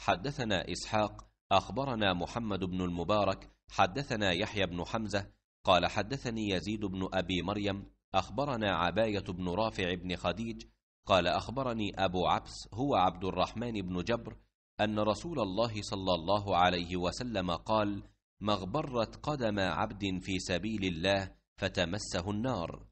حدثنا إسحاق أخبرنا محمد بن المبارك حدثنا يحيى بن حمزة قال حدثني يزيد بن أبي مريم أخبرنا عباية بن رافع بن خديج قال أخبرني أبو عبس هو عبد الرحمن بن جبر أن رسول الله صلى الله عليه وسلم قال: ما اغبرت قدم عبد في سبيل الله فتمسه النار